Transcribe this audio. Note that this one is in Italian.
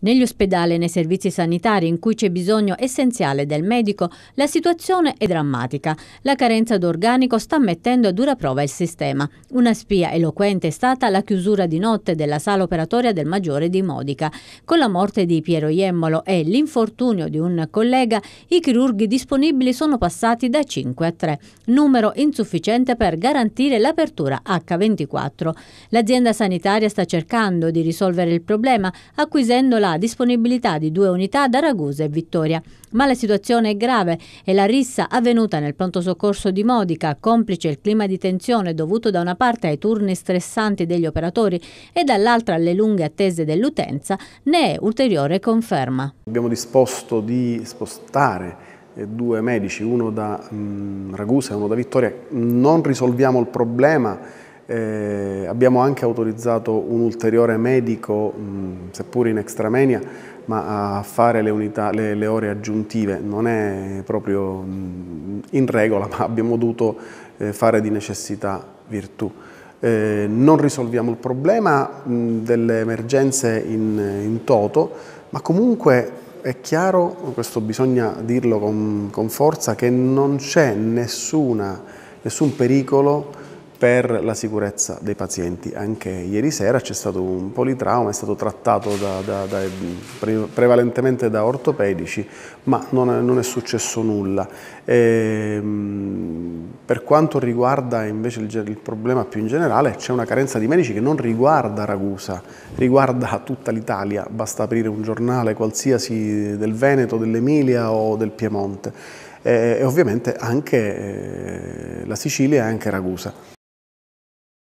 Negli ospedali e nei servizi sanitari in cui c'è bisogno essenziale del medico, la situazione è drammatica. La carenza d'organico sta mettendo a dura prova il sistema. Una spia eloquente è stata la chiusura di notte della sala operatoria del Maggiore di Modica. Con la morte di Piero Iemmolo e l'infortunio di un collega, i chirurghi disponibili sono passati da 5 a 3, numero insufficiente per garantire l'apertura H24. L'azienda sanitaria sta cercando di risolvere il problema acquisendo la la disponibilità di due unità da Ragusa e Vittoria. Ma la situazione è grave e la rissa avvenuta nel pronto soccorso di Modica, complice il clima di tensione dovuto da una parte ai turni stressanti degli operatori e dall'altra alle lunghe attese dell'utenza, ne è ulteriore conferma. Abbiamo disposto di spostare eh, due medici, uno da mm, Ragusa e uno da Vittoria. Non risolviamo il problema eh, abbiamo anche autorizzato un ulteriore medico, mh, mm, seppur in extramenia, ma a fare le, unità, le, le ore aggiuntive. Non è proprio mh, mm, in regola, ma abbiamo dovuto eh, fare di necessità virtù. Eh, non risolviamo il problema mh, mm, delle emergenze in, in, toto, ma comunque è chiaro, questo bisogna dirlo con, con forza, che non c'è nessun pericolo per la sicurezza dei pazienti. Anche ieri sera c'è stato un politrauma, è stato trattato da, da, da, prevalentemente da ortopedici, ma non è, non è successo nulla. E, ehm, per quanto riguarda invece il, il problema più in generale, c'è una carenza di medici che non riguarda Ragusa, riguarda tutta l'Italia, basta aprire un giornale qualsiasi del Veneto, dell'Emilia o del Piemonte. E, e ovviamente anche eh, la Sicilia e anche Ragusa.